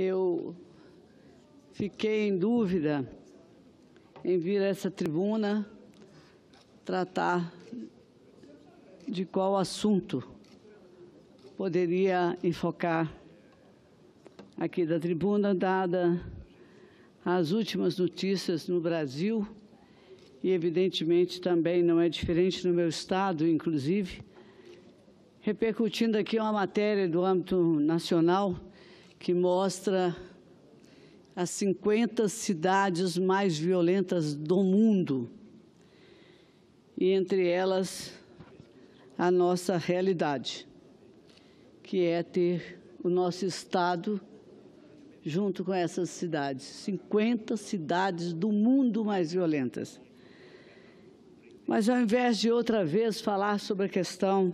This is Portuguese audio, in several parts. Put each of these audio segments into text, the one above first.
Eu fiquei em dúvida em vir a essa tribuna tratar de qual assunto poderia enfocar aqui da tribuna, dada as últimas notícias no Brasil e, evidentemente, também não é diferente no meu estado, inclusive, repercutindo aqui uma matéria do âmbito nacional que mostra as 50 cidades mais violentas do mundo. E entre elas, a nossa realidade, que é ter o nosso Estado junto com essas cidades. 50 cidades do mundo mais violentas. Mas ao invés de outra vez falar sobre a questão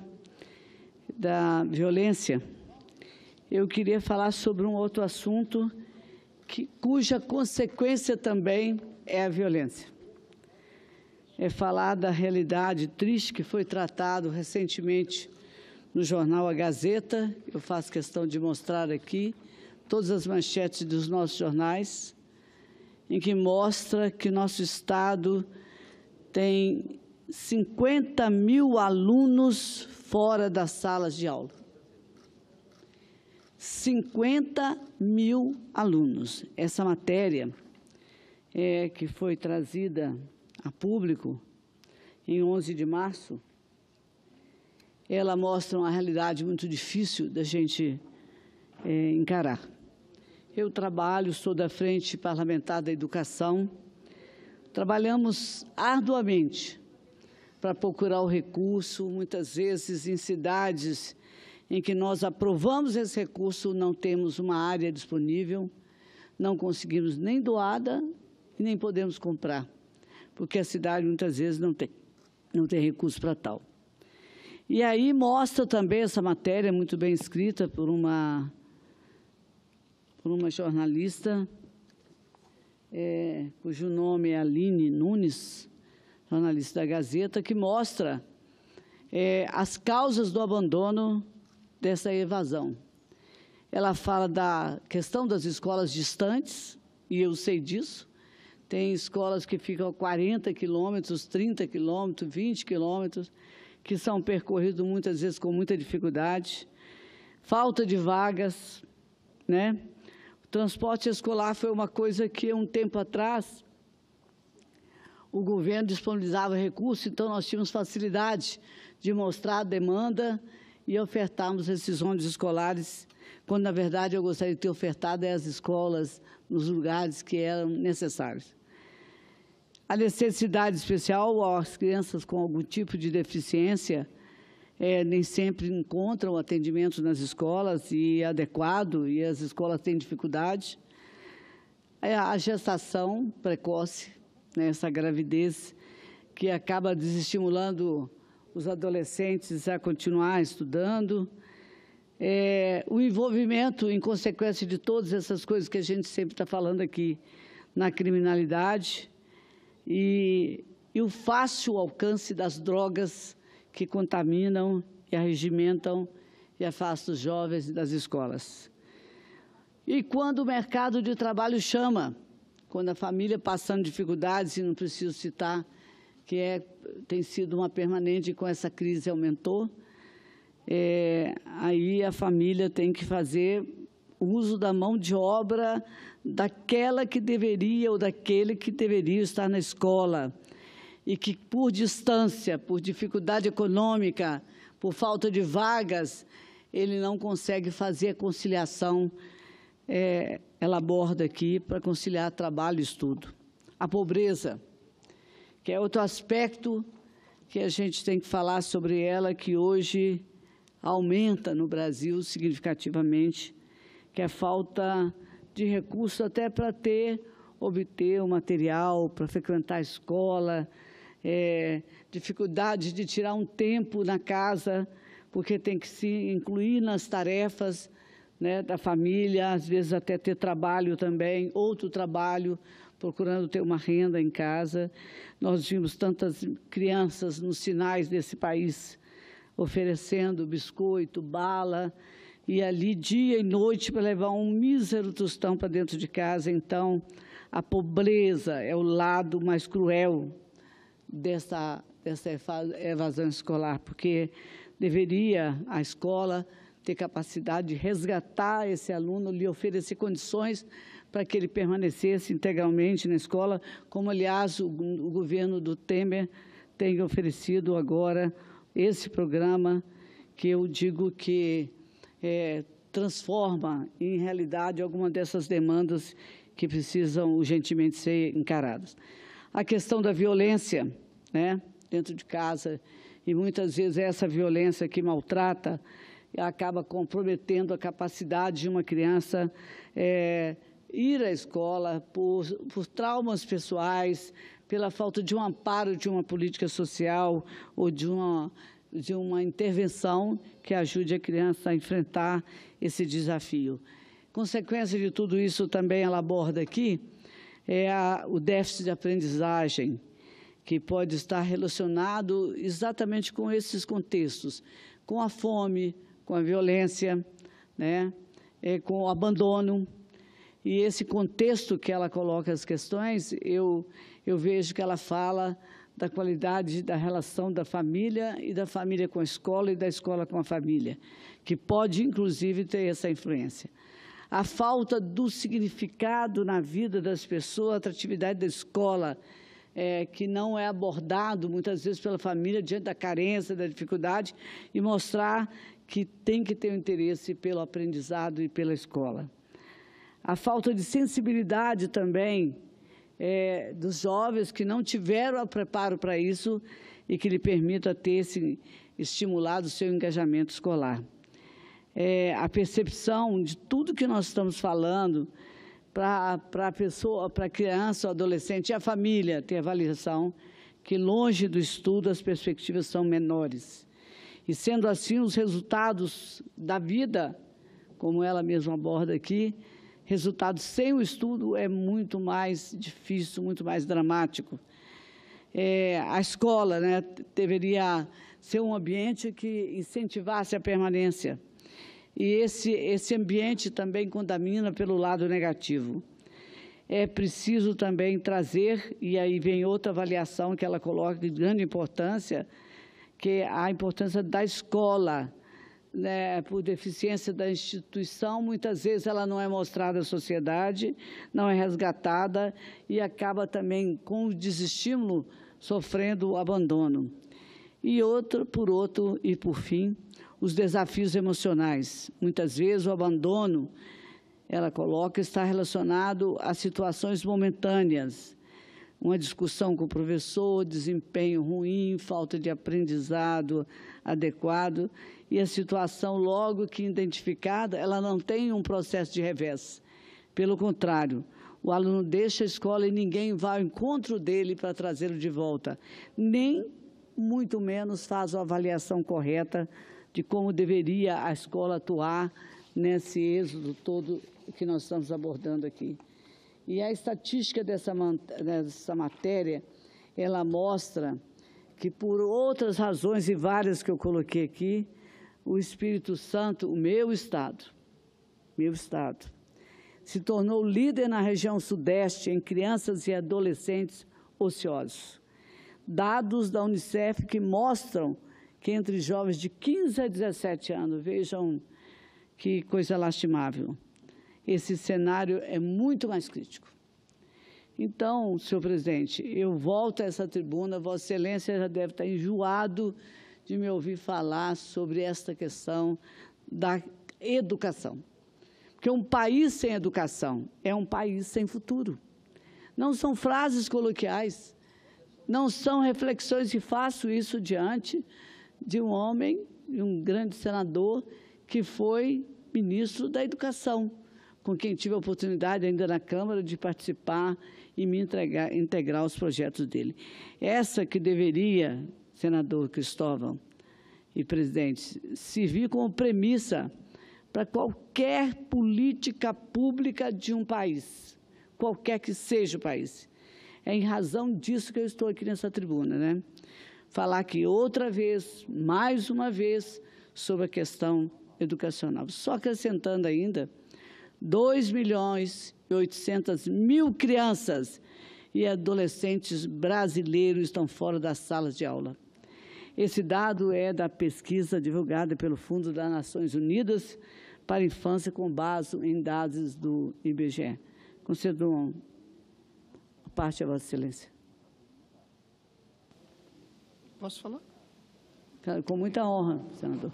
da violência, eu queria falar sobre um outro assunto que, cuja consequência também é a violência. É falar da realidade triste que foi tratado recentemente no jornal A Gazeta. Eu faço questão de mostrar aqui todas as manchetes dos nossos jornais, em que mostra que nosso Estado tem 50 mil alunos fora das salas de aula. 50 mil alunos. Essa matéria é, que foi trazida a público em 11 de março, ela mostra uma realidade muito difícil da gente é, encarar. Eu trabalho, sou da Frente Parlamentar da Educação, trabalhamos arduamente para procurar o recurso, muitas vezes em cidades em que nós aprovamos esse recurso, não temos uma área disponível, não conseguimos nem doada e nem podemos comprar, porque a cidade muitas vezes não tem, não tem recurso para tal. E aí mostra também essa matéria, muito bem escrita por uma, por uma jornalista, é, cujo nome é Aline Nunes, jornalista da Gazeta, que mostra é, as causas do abandono dessa evasão. Ela fala da questão das escolas distantes, e eu sei disso. Tem escolas que ficam a 40 quilômetros, 30 quilômetros, 20 quilômetros, que são percorridos muitas vezes com muita dificuldade. Falta de vagas, né? O transporte escolar foi uma coisa que, um tempo atrás, o governo disponibilizava recursos, então nós tínhamos facilidade de mostrar a demanda e ofertarmos esses ônibus escolares, quando na verdade eu gostaria de ter ofertado as escolas nos lugares que eram necessários. A necessidade especial às crianças com algum tipo de deficiência é, nem sempre encontram atendimento nas escolas e é adequado, e as escolas têm dificuldade. É a gestação precoce, né, essa gravidez, que acaba desestimulando os adolescentes a continuar estudando. É, o envolvimento, em consequência de todas essas coisas que a gente sempre está falando aqui, na criminalidade e, e o fácil alcance das drogas que contaminam e arregimentam e afastam os jovens das escolas. E quando o mercado de trabalho chama, quando a família passando dificuldades, e não preciso citar que é, tem sido uma permanente com essa crise aumentou, é, aí a família tem que fazer uso da mão de obra daquela que deveria ou daquele que deveria estar na escola e que por distância, por dificuldade econômica, por falta de vagas, ele não consegue fazer a conciliação. É, ela aborda aqui para conciliar trabalho e estudo. A pobreza que é outro aspecto que a gente tem que falar sobre ela, que hoje aumenta no Brasil significativamente, que é a falta de recurso até para ter, obter o material, para frequentar a escola, é, dificuldade de tirar um tempo na casa, porque tem que se incluir nas tarefas né, da família, às vezes até ter trabalho também, outro trabalho, procurando ter uma renda em casa. Nós vimos tantas crianças nos sinais desse país oferecendo biscoito, bala, e ali dia e noite para levar um mísero tostão para dentro de casa. Então, a pobreza é o lado mais cruel dessa, dessa evasão escolar, porque deveria a escola ter capacidade de resgatar esse aluno, lhe oferecer condições para que ele permanecesse integralmente na escola, como, aliás, o, o governo do Temer tem oferecido agora esse programa que eu digo que é, transforma em realidade alguma dessas demandas que precisam urgentemente ser encaradas. A questão da violência né, dentro de casa, e muitas vezes é essa violência que maltrata acaba comprometendo a capacidade de uma criança é, ir à escola por, por traumas pessoais, pela falta de um amparo de uma política social ou de uma, de uma intervenção que ajude a criança a enfrentar esse desafio. Consequência de tudo isso também ela aborda aqui é a, o déficit de aprendizagem, que pode estar relacionado exatamente com esses contextos, com a fome, com a violência, né? É, com o abandono, e esse contexto que ela coloca as questões, eu, eu vejo que ela fala da qualidade da relação da família e da família com a escola e da escola com a família, que pode, inclusive, ter essa influência. A falta do significado na vida das pessoas, a atratividade da escola, é, que não é abordado muitas vezes pela família diante da carência, da dificuldade, e mostrar que tem que ter um interesse pelo aprendizado e pela escola a falta de sensibilidade também é, dos jovens que não tiveram o preparo para isso e que lhe permita ter esse, estimulado o seu engajamento escolar. É, a percepção de tudo que nós estamos falando para a pessoa, para a criança, o adolescente e a família ter avaliação que longe do estudo as perspectivas são menores. E sendo assim, os resultados da vida, como ela mesma aborda aqui, resultado sem o estudo é muito mais difícil, muito mais dramático. É, a escola né, deveria ser um ambiente que incentivasse a permanência. E esse, esse ambiente também contamina pelo lado negativo. É preciso também trazer, e aí vem outra avaliação que ela coloca de grande importância, que é a importância da escola né, por deficiência da instituição, muitas vezes ela não é mostrada à sociedade, não é resgatada e acaba também com o desestímulo sofrendo o abandono. E outro por outro e por fim, os desafios emocionais. Muitas vezes o abandono ela coloca está relacionado a situações momentâneas, uma discussão com o professor, desempenho ruim, falta de aprendizado adequado e a situação, logo que identificada, ela não tem um processo de revés. Pelo contrário, o aluno deixa a escola e ninguém vai ao encontro dele para trazê-lo de volta, nem muito menos faz a avaliação correta de como deveria a escola atuar nesse êxodo todo que nós estamos abordando aqui. E a estatística dessa, dessa matéria, ela mostra que por outras razões e várias que eu coloquei aqui, o Espírito Santo, o meu estado, meu estado, se tornou líder na região sudeste em crianças e adolescentes ociosos. Dados da Unicef que mostram que entre jovens de 15 a 17 anos, vejam que coisa lastimável, esse cenário é muito mais crítico. Então, senhor presidente, eu volto a essa tribuna, Vossa Excelência já deve estar enjoado de me ouvir falar sobre esta questão da educação. Porque um país sem educação é um país sem futuro. Não são frases coloquiais, não são reflexões que faço isso diante de um homem, de um grande senador que foi ministro da Educação, com quem tive a oportunidade ainda na Câmara de participar e me entregar, integrar os projetos dele. Essa que deveria senador Cristóvão e presidente, servir como premissa para qualquer política pública de um país, qualquer que seja o país. É em razão disso que eu estou aqui nessa tribuna, né? Falar que outra vez, mais uma vez, sobre a questão educacional. Só acrescentando ainda, 2 milhões e 800 mil crianças e adolescentes brasileiros estão fora das salas de aula. Esse dado é da pesquisa divulgada pelo Fundo das Nações Unidas para a Infância com base em dados do IBGE. Concedo a parte a Vossa Excelência. Posso falar? Com muita honra, senador.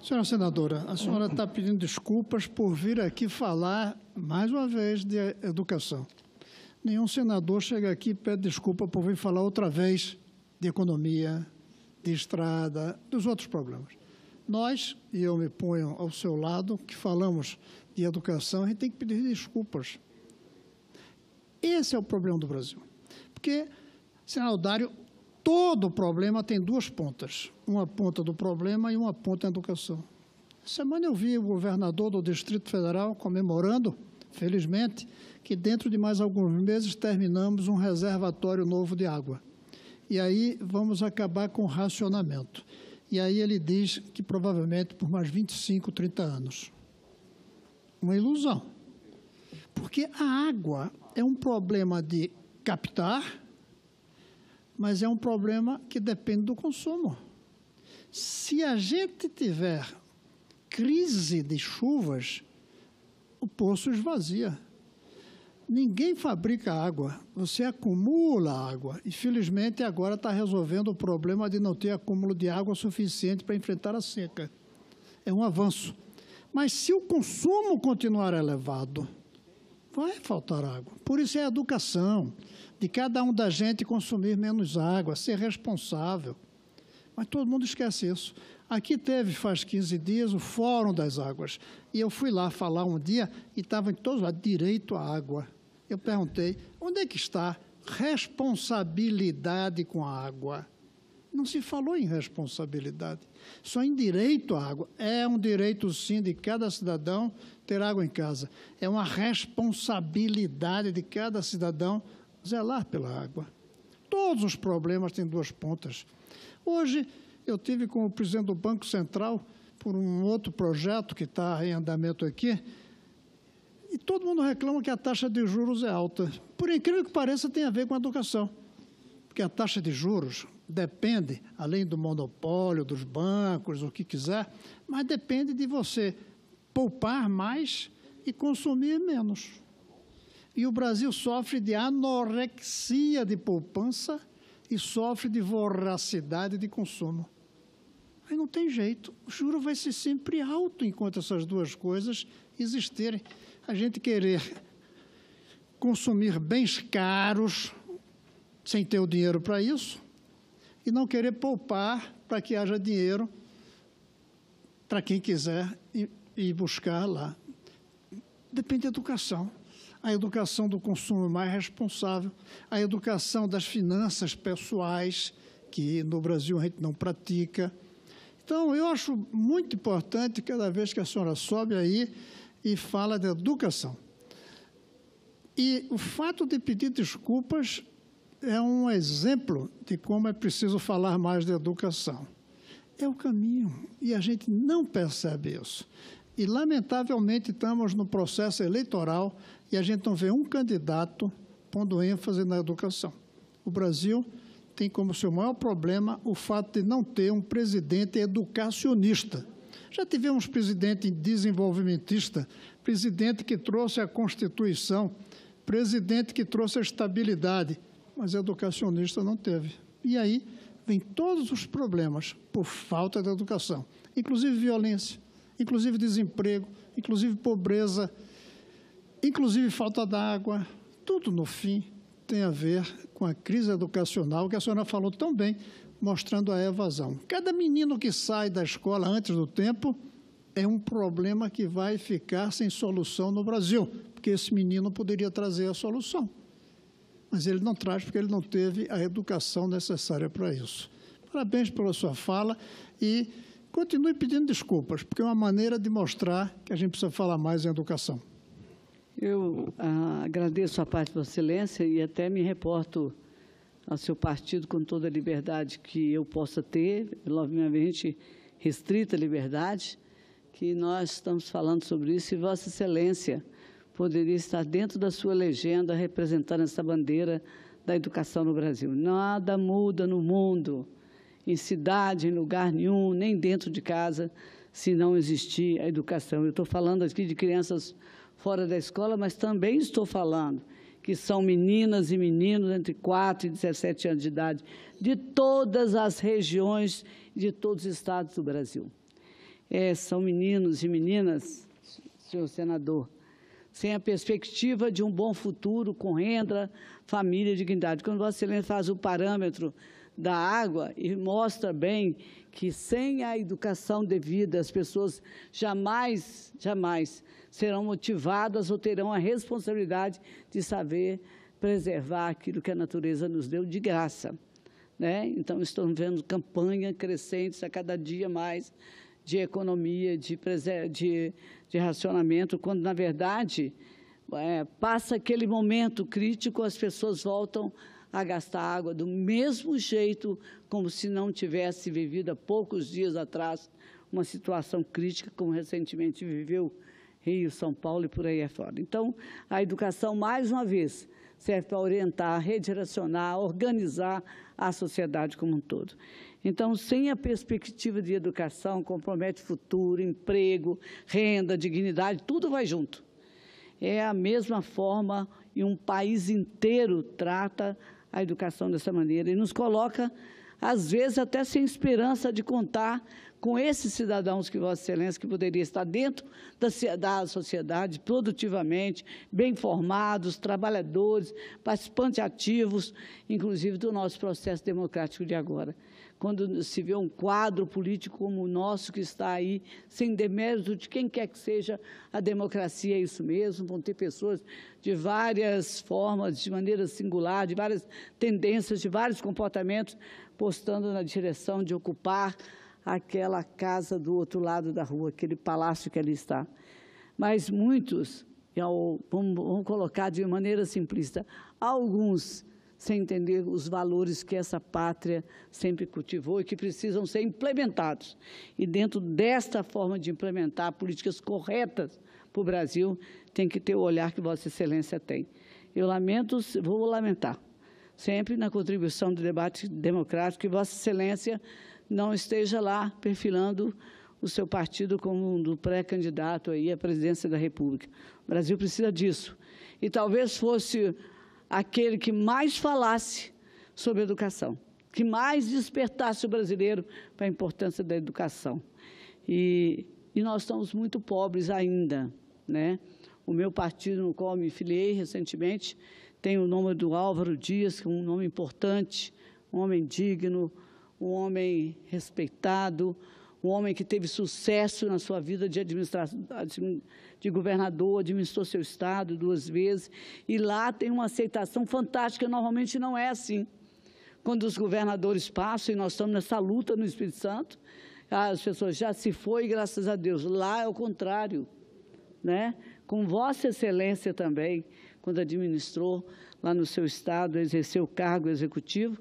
Senhora senadora, a senhora está pedindo desculpas por vir aqui falar, mais uma vez, de educação. Nenhum senador chega aqui e pede desculpa por vir falar outra vez de economia, de estrada, dos outros problemas. Nós, e eu me ponho ao seu lado, que falamos de educação, a gente tem que pedir desculpas. Esse é o problema do Brasil. Porque, Dário, todo problema tem duas pontas. Uma ponta do problema e uma ponta da educação. Semana eu vi o governador do Distrito Federal comemorando, felizmente, que dentro de mais alguns meses terminamos um reservatório novo de água e aí vamos acabar com o racionamento. E aí ele diz que provavelmente por mais 25, 30 anos. Uma ilusão. Porque a água é um problema de captar, mas é um problema que depende do consumo. Se a gente tiver crise de chuvas, o poço esvazia. Ninguém fabrica água, você acumula água. E felizmente agora está resolvendo o problema de não ter acúmulo de água suficiente para enfrentar a seca. É um avanço. Mas se o consumo continuar elevado, vai faltar água. Por isso é a educação de cada um da gente consumir menos água, ser responsável. Mas todo mundo esquece isso. Aqui teve faz 15 dias o Fórum das Águas. E eu fui lá falar um dia e estava em todos lados, direito à água eu perguntei: onde é que está responsabilidade com a água? Não se falou em responsabilidade, só em direito à água. É um direito, sim, de cada cidadão ter água em casa. É uma responsabilidade de cada cidadão zelar pela água. Todos os problemas têm duas pontas. Hoje, eu tive com o presidente do Banco Central por um outro projeto que está em andamento aqui, e todo mundo reclama que a taxa de juros é alta. Por incrível que pareça, tem a ver com a educação. Porque a taxa de juros depende, além do monopólio, dos bancos, o que quiser, mas depende de você poupar mais e consumir menos. E o Brasil sofre de anorexia de poupança e sofre de voracidade de consumo. Aí não tem jeito. O juro vai ser sempre alto enquanto essas duas coisas existirem a gente querer consumir bens caros sem ter o dinheiro para isso e não querer poupar para que haja dinheiro para quem quiser ir buscar lá. Depende da educação. A educação do consumo mais responsável, a educação das finanças pessoais, que no Brasil a gente não pratica. Então, eu acho muito importante, cada vez que a senhora sobe aí, e fala de educação. E o fato de pedir desculpas é um exemplo de como é preciso falar mais de educação. É o caminho, e a gente não percebe isso. E, lamentavelmente, estamos no processo eleitoral e a gente não vê um candidato pondo ênfase na educação. O Brasil tem como seu maior problema o fato de não ter um presidente educacionista. Já tivemos presidente desenvolvimentista, presidente que trouxe a Constituição, presidente que trouxe a estabilidade, mas educacionista não teve. E aí vem todos os problemas por falta de educação, inclusive violência, inclusive desemprego, inclusive pobreza, inclusive falta d'água. Tudo no fim tem a ver com a crise educacional que a senhora falou tão bem mostrando a evasão. Cada menino que sai da escola antes do tempo é um problema que vai ficar sem solução no Brasil, porque esse menino poderia trazer a solução. Mas ele não traz porque ele não teve a educação necessária para isso. Parabéns pela sua fala e continue pedindo desculpas, porque é uma maneira de mostrar que a gente precisa falar mais em educação. Eu ah, agradeço a parte da excelência e até me reporto ao seu partido com toda a liberdade que eu possa ter, obviamente restrita liberdade, que nós estamos falando sobre isso e Vossa Excelência poderia estar dentro da sua legenda representando essa bandeira da educação no Brasil. Nada muda no mundo, em cidade, em lugar nenhum, nem dentro de casa, se não existir a educação. Eu estou falando aqui de crianças fora da escola, mas também estou falando que são meninas e meninos entre 4 e 17 anos de idade, de todas as regiões, de todos os estados do Brasil. É, são meninos e meninas, senhor senador, sem a perspectiva de um bom futuro com renda, família e dignidade. Quando Vossa Excelência faz o parâmetro da água e mostra bem que sem a educação devida, as pessoas jamais, jamais serão motivadas ou terão a responsabilidade de saber preservar aquilo que a natureza nos deu de graça. Né? Então, estamos vendo campanhas crescentes a cada dia mais de economia, de, de, de racionamento, quando, na verdade, é, passa aquele momento crítico, as pessoas voltam a gastar água do mesmo jeito como se não tivesse vivido há poucos dias atrás uma situação crítica como recentemente viveu Rio, São Paulo e por aí afora. Então, a educação, mais uma vez, serve para orientar, redirecionar, organizar a sociedade como um todo. Então, sem a perspectiva de educação, compromete futuro, emprego, renda, dignidade, tudo vai junto. É a mesma forma e um país inteiro trata a educação dessa maneira e nos coloca às vezes até sem esperança de contar com esses cidadãos que Vossa Excelência, que poderia estar dentro da, da sociedade, produtivamente, bem formados, trabalhadores, participantes ativos, inclusive do nosso processo democrático de agora quando se vê um quadro político como o nosso que está aí, sem demérito de quem quer que seja, a democracia é isso mesmo, vão ter pessoas de várias formas, de maneira singular, de várias tendências, de vários comportamentos, postando na direção de ocupar aquela casa do outro lado da rua, aquele palácio que ali está. Mas muitos, vamos, vamos colocar de maneira simplista, alguns sem entender os valores que essa pátria sempre cultivou e que precisam ser implementados. E dentro desta forma de implementar políticas corretas para o Brasil, tem que ter o olhar que Vossa Excelência tem. Eu lamento, vou lamentar, sempre na contribuição do debate democrático, que Vossa Excelência não esteja lá perfilando o seu partido como um do pré-candidato aí à presidência da República. O Brasil precisa disso. E talvez fosse aquele que mais falasse sobre educação, que mais despertasse o brasileiro para a importância da educação. E, e nós estamos muito pobres ainda, né? O meu partido, no qual me filiei recentemente, tem o nome do Álvaro Dias, que é um nome importante, um homem digno, um homem respeitado, um homem que teve sucesso na sua vida de administração, de governador, administrou seu estado duas vezes, e lá tem uma aceitação fantástica, normalmente não é assim. Quando os governadores passam, e nós estamos nessa luta no Espírito Santo, as pessoas já se foi, graças a Deus. Lá é o contrário, né? Com Vossa Excelência também, quando administrou lá no seu estado, exerceu o cargo executivo,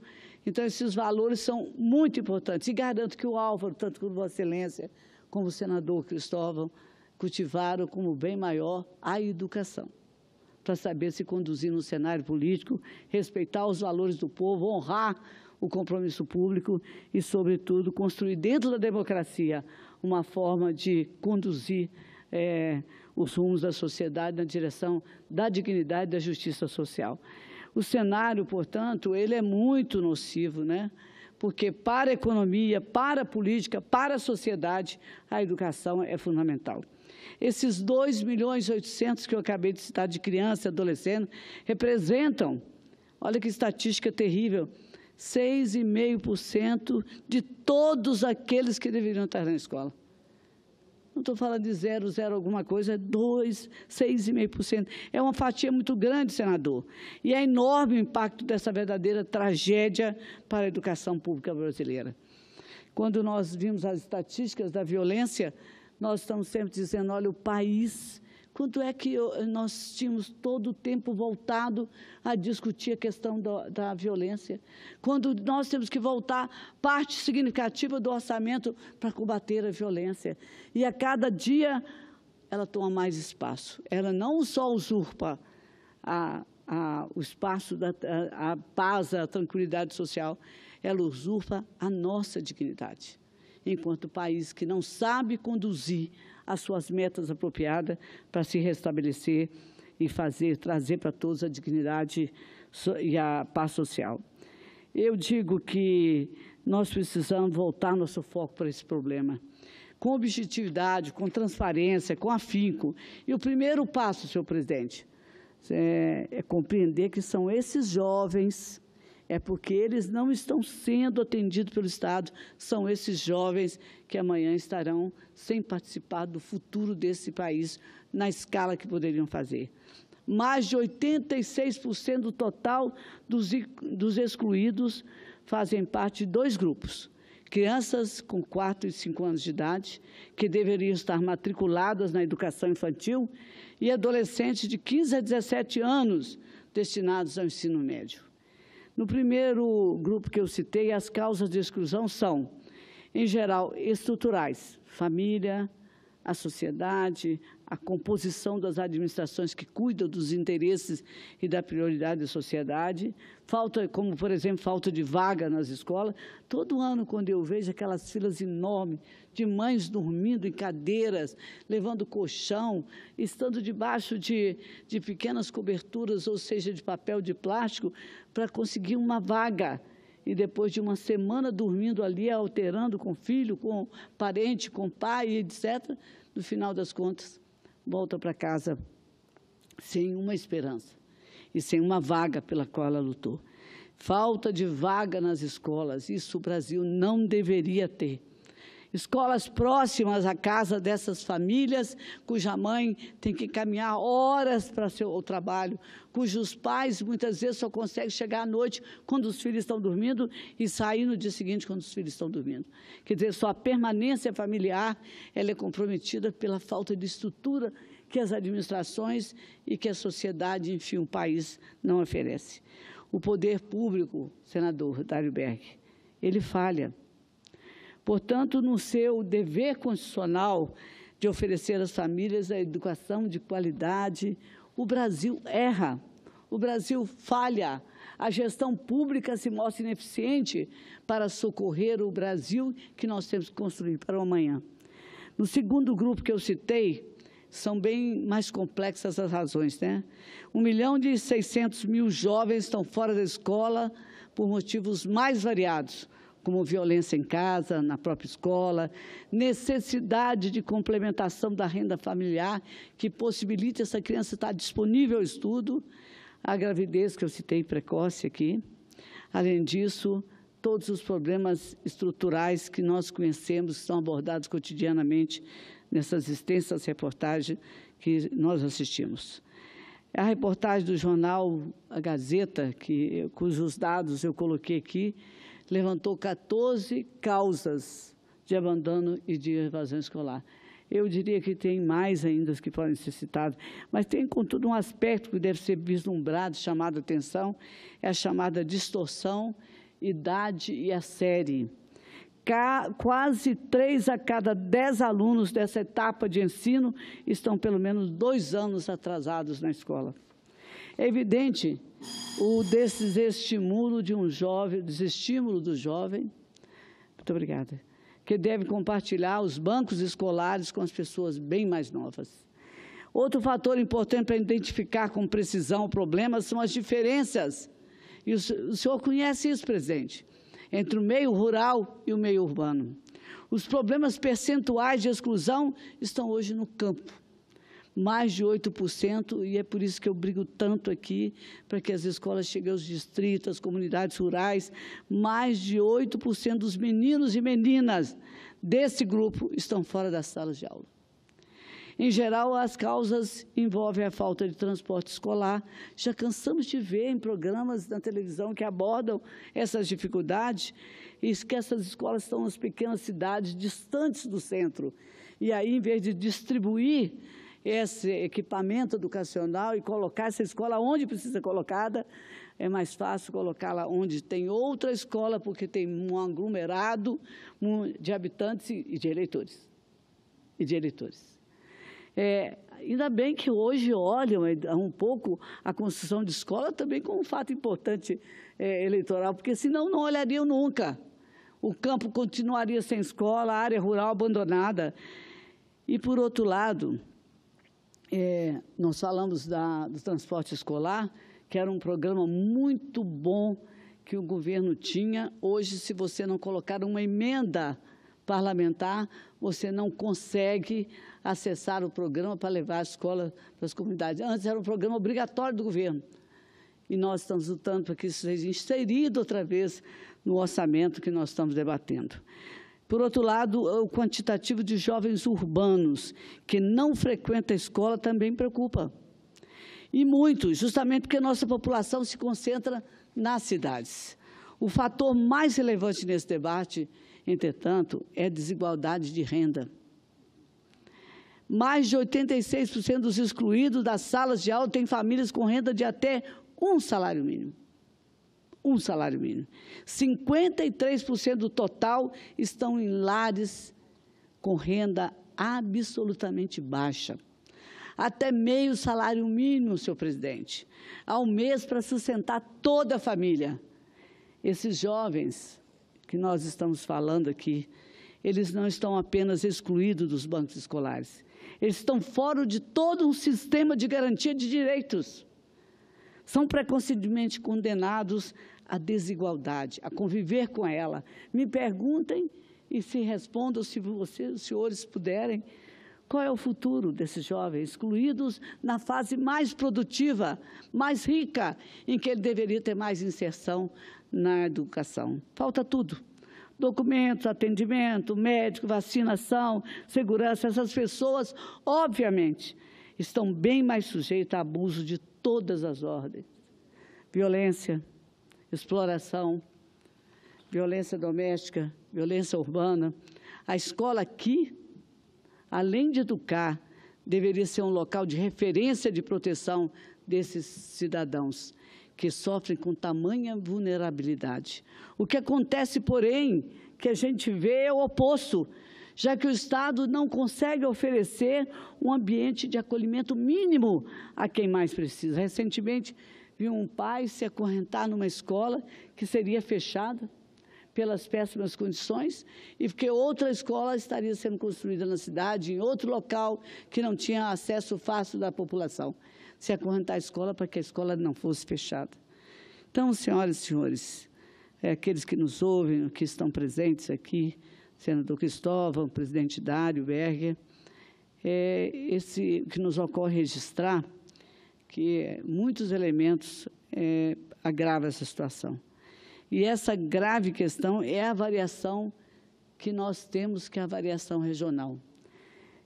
então, esses valores são muito importantes. E garanto que o Álvaro, tanto como Vossa Excelência, como o senador Cristóvão, cultivaram como bem maior a educação, para saber se conduzir no cenário político, respeitar os valores do povo, honrar o compromisso público e, sobretudo, construir dentro da democracia uma forma de conduzir é, os rumos da sociedade na direção da dignidade e da justiça social. O cenário, portanto, ele é muito nocivo, né? porque para a economia, para a política, para a sociedade, a educação é fundamental. Esses 2 milhões e 800 que eu acabei de citar de criança e adolescente representam, olha que estatística terrível, 6,5% de todos aqueles que deveriam estar na escola. Não estou falando de zero, zero alguma coisa, é 2, 6,5%. É uma fatia muito grande, senador. E é enorme o impacto dessa verdadeira tragédia para a educação pública brasileira. Quando nós vimos as estatísticas da violência, nós estamos sempre dizendo, olha, o país Quanto é que eu, nós tínhamos todo o tempo voltado a discutir a questão do, da violência? Quando nós temos que voltar parte significativa do orçamento para combater a violência. E a cada dia ela toma mais espaço. Ela não só usurpa a, a, o espaço da a, a paz, a tranquilidade social, ela usurpa a nossa dignidade, enquanto país que não sabe conduzir as suas metas apropriadas para se restabelecer e fazer, trazer para todos a dignidade e a paz social. Eu digo que nós precisamos voltar nosso foco para esse problema, com objetividade, com transparência, com afinco. E o primeiro passo, senhor presidente, é, é compreender que são esses jovens é porque eles não estão sendo atendidos pelo Estado, são esses jovens que amanhã estarão sem participar do futuro desse país na escala que poderiam fazer. Mais de 86% do total dos, dos excluídos fazem parte de dois grupos crianças com 4 e 5 anos de idade, que deveriam estar matriculadas na educação infantil, e adolescentes de 15 a 17 anos destinados ao ensino médio. No primeiro grupo que eu citei, as causas de exclusão são, em geral, estruturais: família, a sociedade, a composição das administrações que cuidam dos interesses e da prioridade da sociedade, falta, como por exemplo, falta de vaga nas escolas. Todo ano, quando eu vejo aquelas filas enormes de mães dormindo em cadeiras, levando colchão, estando debaixo de, de pequenas coberturas, ou seja, de papel de plástico, para conseguir uma vaga e depois de uma semana dormindo ali, alterando com filho, com parente, com pai, etc., no final das contas, volta para casa sem uma esperança e sem uma vaga pela qual ela lutou. Falta de vaga nas escolas, isso o Brasil não deveria ter. Escolas próximas à casa dessas famílias, cuja mãe tem que caminhar horas para seu trabalho, cujos pais muitas vezes só conseguem chegar à noite quando os filhos estão dormindo e sair no dia seguinte quando os filhos estão dormindo. Quer dizer, sua permanência familiar ela é comprometida pela falta de estrutura que as administrações e que a sociedade, enfim, o país não oferece. O poder público, senador Dário Berg, ele falha. Portanto, no seu dever constitucional de oferecer às famílias a educação de qualidade, o Brasil erra, o Brasil falha. A gestão pública se mostra ineficiente para socorrer o Brasil que nós temos que construir para o amanhã. No segundo grupo que eu citei, são bem mais complexas as razões, né? 1 milhão de 600 mil jovens estão fora da escola por motivos mais variados como violência em casa, na própria escola, necessidade de complementação da renda familiar, que possibilite essa criança estar disponível ao estudo, a gravidez que eu citei precoce aqui. Além disso, todos os problemas estruturais que nós conhecemos, são abordados cotidianamente nessas extensas reportagens que nós assistimos. A reportagem do jornal A Gazeta, que, cujos dados eu coloquei aqui, levantou 14 causas de abandono e de evasão escolar. Eu diria que tem mais ainda que podem ser citadas, mas tem, contudo, um aspecto que deve ser vislumbrado, chamado atenção, é a chamada distorção, idade e a série. Ca quase três a cada dez alunos dessa etapa de ensino estão pelo menos dois anos atrasados na escola. É evidente o desestímulo de um jovem, desestímulo do jovem. Muito obrigada. Que deve compartilhar os bancos escolares com as pessoas bem mais novas. Outro fator importante para identificar com precisão o problema são as diferenças. E o senhor conhece isso, presidente, entre o meio rural e o meio urbano. Os problemas percentuais de exclusão estão hoje no campo mais de 8%, e é por isso que eu brigo tanto aqui, para que as escolas cheguem aos distritos, às comunidades rurais, mais de 8% dos meninos e meninas desse grupo estão fora das salas de aula. Em geral, as causas envolvem a falta de transporte escolar. Já cansamos de ver em programas na televisão que abordam essas dificuldades e que essas escolas estão nas pequenas cidades distantes do centro. E aí, em vez de distribuir esse equipamento educacional e colocar essa escola onde precisa colocada, é mais fácil colocá-la onde tem outra escola, porque tem um aglomerado de habitantes e de eleitores. E de eleitores. É, ainda bem que hoje olham é, um pouco a construção de escola também como um fato importante é, eleitoral, porque senão não olhariam nunca. O campo continuaria sem escola, a área rural abandonada. E, por outro lado, é, nós falamos da, do transporte escolar, que era um programa muito bom que o governo tinha. Hoje, se você não colocar uma emenda parlamentar, você não consegue acessar o programa para levar a escola para as comunidades. Antes era um programa obrigatório do governo. E nós estamos lutando para que isso seja inserido outra vez no orçamento que nós estamos debatendo. Por outro lado, o quantitativo de jovens urbanos que não frequentam a escola também preocupa. E muitos, justamente porque a nossa população se concentra nas cidades. O fator mais relevante nesse debate, entretanto, é a desigualdade de renda. Mais de 86% dos excluídos das salas de aula têm famílias com renda de até um salário mínimo um salário mínimo. 53% do total estão em lares com renda absolutamente baixa. Até meio salário mínimo, senhor presidente, ao mês para sustentar toda a família. Esses jovens que nós estamos falando aqui, eles não estão apenas excluídos dos bancos escolares, eles estão fora de todo um sistema de garantia de direitos. São precocemente condenados à desigualdade, a conviver com ela. Me perguntem e se respondam, se vocês, os senhores puderem, qual é o futuro desses jovens excluídos na fase mais produtiva, mais rica, em que ele deveria ter mais inserção na educação? Falta tudo. Documentos, atendimento, médico, vacinação, segurança, essas pessoas, obviamente, estão bem mais sujeitos a abuso de todas as ordens: violência, exploração, violência doméstica, violência urbana. A escola aqui, além de educar, deveria ser um local de referência de proteção desses cidadãos que sofrem com tamanha vulnerabilidade. O que acontece, porém, que a gente vê é o oposto já que o Estado não consegue oferecer um ambiente de acolhimento mínimo a quem mais precisa. Recentemente, vi um pai se acorrentar numa escola que seria fechada pelas péssimas condições e porque outra escola estaria sendo construída na cidade, em outro local que não tinha acesso fácil da população. Se acorrentar a escola para que a escola não fosse fechada. Então, senhoras e senhores, é, aqueles que nos ouvem, que estão presentes aqui, senador Cristóvão, presidente Dário Berger, é esse que nos ocorre registrar que muitos elementos é, agravam essa situação. E essa grave questão é a variação que nós temos, que é a variação regional.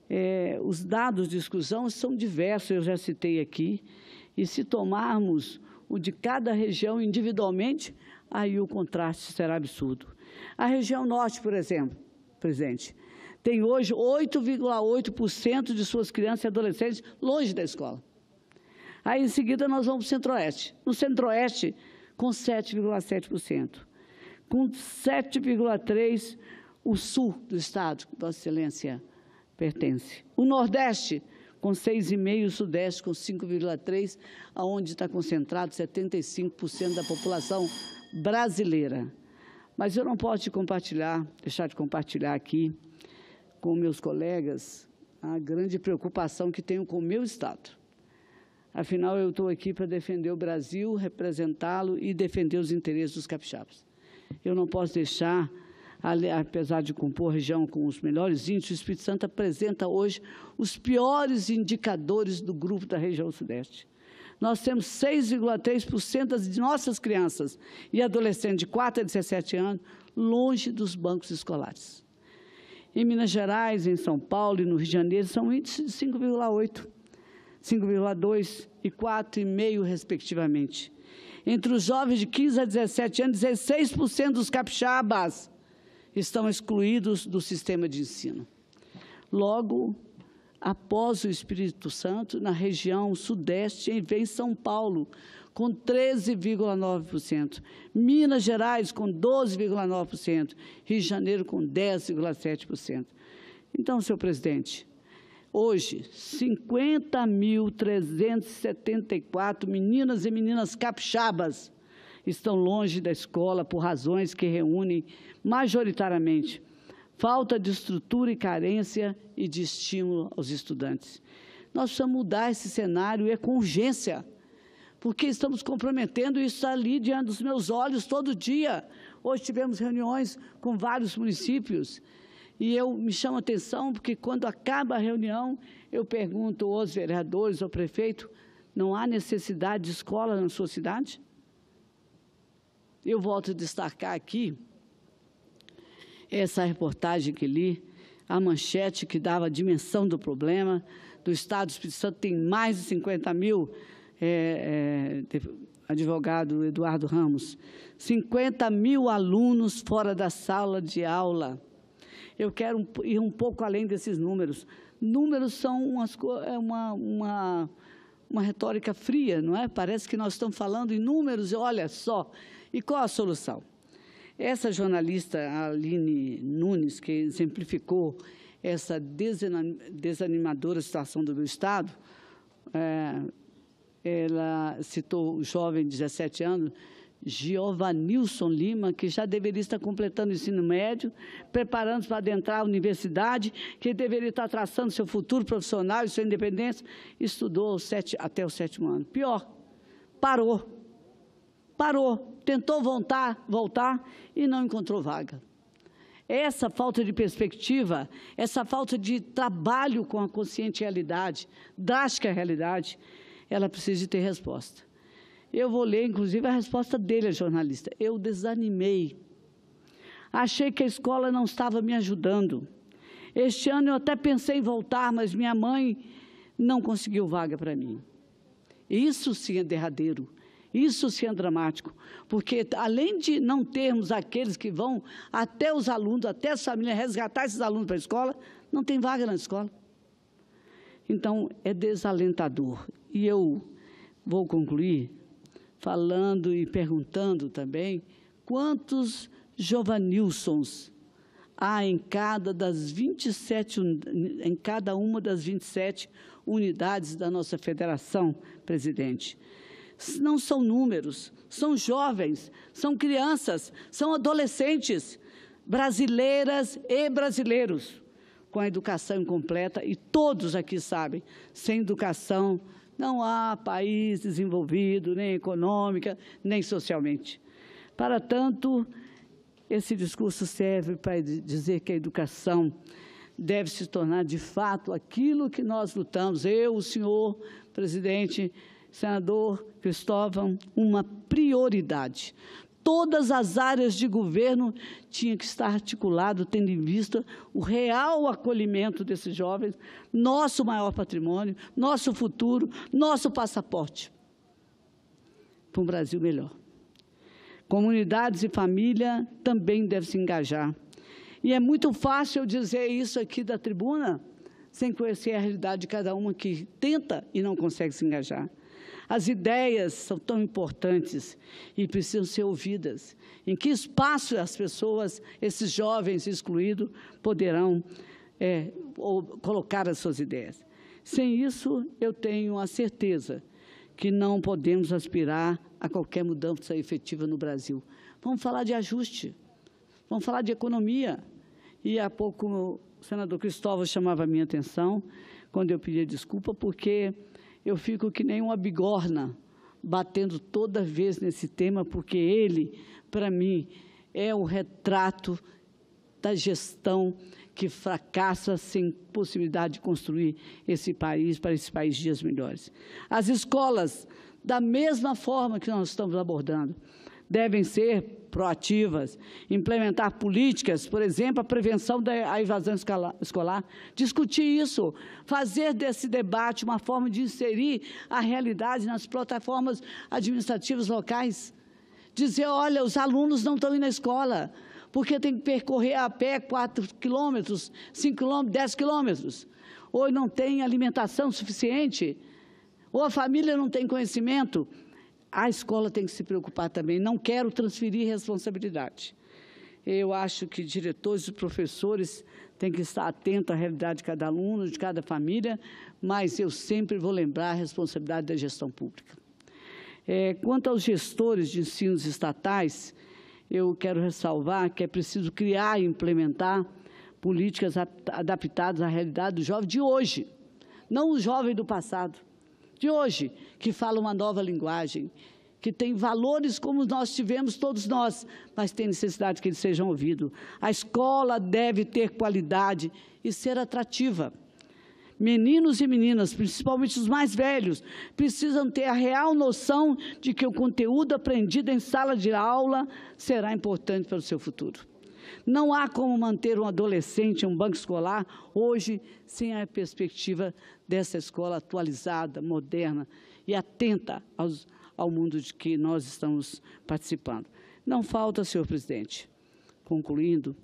É, os dados de exclusão são diversos, eu já citei aqui, e se tomarmos o de cada região individualmente, aí o contraste será absurdo. A região norte, por exemplo, Presidente, tem hoje 8,8% de suas crianças e adolescentes longe da escola. Aí, em seguida, nós vamos para o Centro-Oeste. No Centro-Oeste, com 7,7%. Com 7,3%, o Sul do Estado, que Vossa Excelência pertence. O Nordeste, com 6,5%, o Sudeste, com 5,3%, aonde está concentrado 75% da população brasileira. Mas eu não posso te compartilhar, deixar de compartilhar aqui com meus colegas a grande preocupação que tenho com o meu Estado. Afinal, eu estou aqui para defender o Brasil, representá-lo e defender os interesses dos capixabas. Eu não posso deixar, apesar de compor a região com os melhores índices, o Espírito Santo apresenta hoje os piores indicadores do grupo da região Sudeste nós temos 6,3% das nossas crianças e adolescentes de 4 a 17 anos longe dos bancos escolares. Em Minas Gerais, em São Paulo e no Rio de Janeiro, são índices de 5,8, 5,2 e 4,5, respectivamente. Entre os jovens de 15 a 17 anos, 16% dos capixabas estão excluídos do sistema de ensino. Logo, após o Espírito Santo, na região sudeste, e vem São Paulo, com 13,9%, Minas Gerais com 12,9%, Rio de Janeiro com 10,7%. Então, senhor presidente, hoje 50.374 meninas e meninas capixabas estão longe da escola por razões que reúnem majoritariamente falta de estrutura e carência e de estímulo aos estudantes. Nós precisamos mudar esse cenário e é com urgência, porque estamos comprometendo isso ali diante dos meus olhos todo dia. Hoje tivemos reuniões com vários municípios e eu me chamo a atenção porque quando acaba a reunião, eu pergunto aos vereadores, ao prefeito, não há necessidade de escola na sua cidade? Eu volto a destacar aqui essa reportagem que li, a manchete que dava a dimensão do problema, do Estado do Espírito Santo tem mais de 50 mil, é, é, advogado Eduardo Ramos, 50 mil alunos fora da sala de aula. Eu quero ir um pouco além desses números. Números são umas, é uma, uma, uma retórica fria, não é? Parece que nós estamos falando em números, olha só. E qual a solução? Essa jornalista Aline Nunes, que exemplificou essa desanimadora situação do meu Estado, é, ela citou o jovem de 17 anos, Giovanilson Lima, que já deveria estar completando o ensino médio, preparando-se para adentrar a universidade, que deveria estar traçando seu futuro profissional e sua independência, estudou sete, até o sétimo ano. Pior, parou. Parou tentou voltar, voltar e não encontrou vaga. Essa falta de perspectiva, essa falta de trabalho com a consciente realidade, drástica realidade, ela precisa de ter resposta. Eu vou ler, inclusive, a resposta dele, a jornalista. Eu desanimei. Achei que a escola não estava me ajudando. Este ano eu até pensei em voltar, mas minha mãe não conseguiu vaga para mim. Isso sim é derradeiro. Isso sim é dramático, porque além de não termos aqueles que vão até os alunos, até as famílias, resgatar esses alunos para a escola, não tem vaga na escola. Então, é desalentador. E eu vou concluir falando e perguntando também quantos Jovanilsons há em cada, das 27, em cada uma das 27 unidades da nossa federação, presidente não são números, são jovens, são crianças, são adolescentes, brasileiras e brasileiros, com a educação incompleta, e todos aqui sabem, sem educação não há país desenvolvido, nem econômica, nem socialmente. Para tanto, esse discurso serve para dizer que a educação deve se tornar de fato aquilo que nós lutamos, eu, o senhor presidente senador Cristóvão, uma prioridade. Todas as áreas de governo tinham que estar articulado, tendo em vista o real acolhimento desses jovens, nosso maior patrimônio, nosso futuro, nosso passaporte para um Brasil melhor. Comunidades e família também devem se engajar. E é muito fácil dizer isso aqui da tribuna, sem conhecer a realidade de cada uma que tenta e não consegue se engajar. As ideias são tão importantes e precisam ser ouvidas. Em que espaço as pessoas, esses jovens excluídos, poderão é, colocar as suas ideias? Sem isso, eu tenho a certeza que não podemos aspirar a qualquer mudança efetiva no Brasil. Vamos falar de ajuste, vamos falar de economia. E há pouco o senador Cristóvão chamava a minha atenção quando eu pedia desculpa, porque eu fico que nem uma bigorna, batendo toda vez nesse tema, porque ele, para mim, é o retrato da gestão que fracassa sem possibilidade de construir esse país para esse país dias melhores. As escolas, da mesma forma que nós estamos abordando, devem ser proativas, implementar políticas, por exemplo, a prevenção da invasão escolar, discutir isso, fazer desse debate uma forma de inserir a realidade nas plataformas administrativas locais, dizer, olha, os alunos não estão indo à escola, porque tem que percorrer a pé 4 quilômetros, 5 quilômetros, 10 quilômetros, ou não tem alimentação suficiente, ou a família não tem conhecimento, a escola tem que se preocupar também. Não quero transferir responsabilidade. Eu acho que diretores e professores têm que estar atentos à realidade de cada aluno, de cada família, mas eu sempre vou lembrar a responsabilidade da gestão pública. É, quanto aos gestores de ensinos estatais, eu quero ressalvar que é preciso criar e implementar políticas adaptadas à realidade do jovem de hoje, não o jovem do passado de hoje, que fala uma nova linguagem, que tem valores como nós tivemos todos nós, mas tem necessidade que eles sejam ouvidos. A escola deve ter qualidade e ser atrativa. Meninos e meninas, principalmente os mais velhos, precisam ter a real noção de que o conteúdo aprendido em sala de aula será importante para o seu futuro. Não há como manter um adolescente, em um banco escolar, hoje, sem a perspectiva dessa escola atualizada, moderna e atenta aos, ao mundo de que nós estamos participando. Não falta, senhor presidente, concluindo,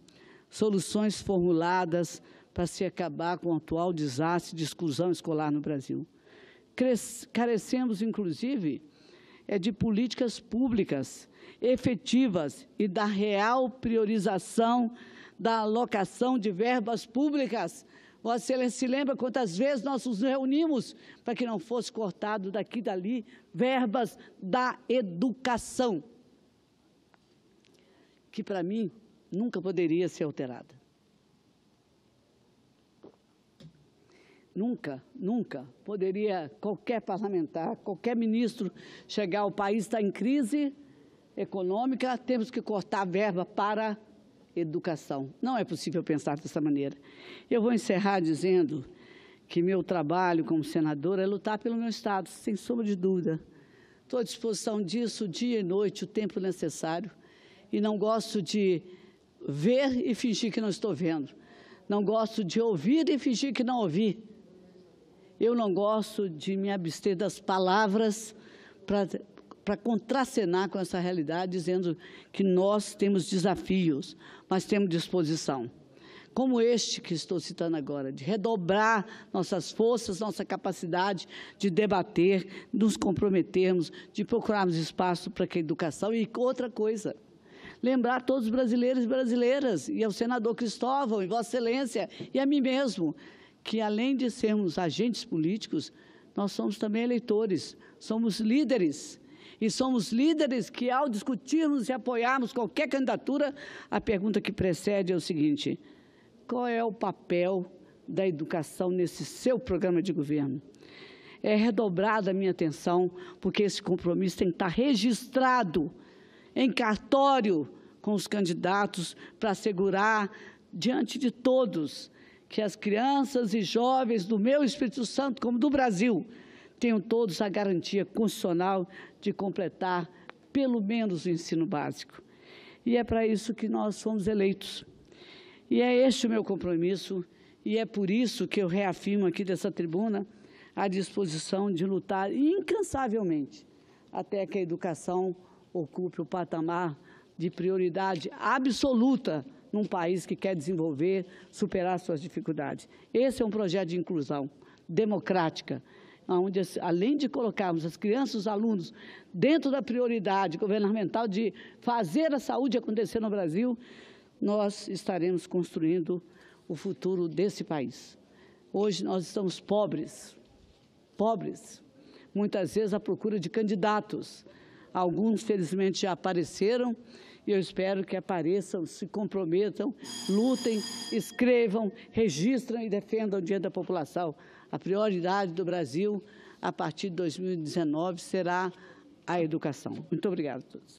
soluções formuladas para se acabar com o atual desastre de exclusão escolar no Brasil. Carecemos, inclusive, é de políticas públicas efetivas e da real priorização da alocação de verbas públicas. Vossa Excelência se lembra quantas vezes nós nos reunimos para que não fosse cortado daqui e dali verbas da educação, que para mim nunca poderia ser alterada. Nunca, nunca poderia qualquer parlamentar, qualquer ministro chegar, ao país está em crise, econômica, temos que cortar a verba para educação. Não é possível pensar dessa maneira. Eu vou encerrar dizendo que meu trabalho como senadora é lutar pelo meu Estado, sem sombra de dúvida. Estou à disposição disso dia e noite, o tempo necessário. E não gosto de ver e fingir que não estou vendo. Não gosto de ouvir e fingir que não ouvi. Eu não gosto de me abster das palavras para para contracenar com essa realidade, dizendo que nós temos desafios, mas temos disposição. Como este que estou citando agora, de redobrar nossas forças, nossa capacidade de debater, nos comprometermos, de procurarmos espaço para que a educação e outra coisa, lembrar todos os brasileiros e brasileiras, e ao senador Cristóvão, e Vossa Excelência, e a mim mesmo, que além de sermos agentes políticos, nós somos também eleitores, somos líderes e somos líderes que, ao discutirmos e apoiarmos qualquer candidatura, a pergunta que precede é o seguinte: qual é o papel da educação nesse seu programa de governo? É redobrada a minha atenção, porque esse compromisso tem que estar registrado em cartório com os candidatos para assegurar diante de todos que as crianças e jovens do meu Espírito Santo, como do Brasil, tenham todos a garantia constitucional de completar pelo menos o ensino básico. E é para isso que nós fomos eleitos. E é este o meu compromisso, e é por isso que eu reafirmo aqui dessa tribuna a disposição de lutar incansavelmente até que a educação ocupe o patamar de prioridade absoluta num país que quer desenvolver, superar suas dificuldades. Esse é um projeto de inclusão democrática onde, além de colocarmos as crianças e os alunos dentro da prioridade governamental de fazer a saúde acontecer no Brasil, nós estaremos construindo o futuro desse país. Hoje nós estamos pobres, pobres, muitas vezes à procura de candidatos. Alguns, felizmente, já apareceram e eu espero que apareçam, se comprometam, lutem, escrevam, registram e defendam o direito da população a prioridade do Brasil, a partir de 2019, será a educação. Muito obrigada a todos.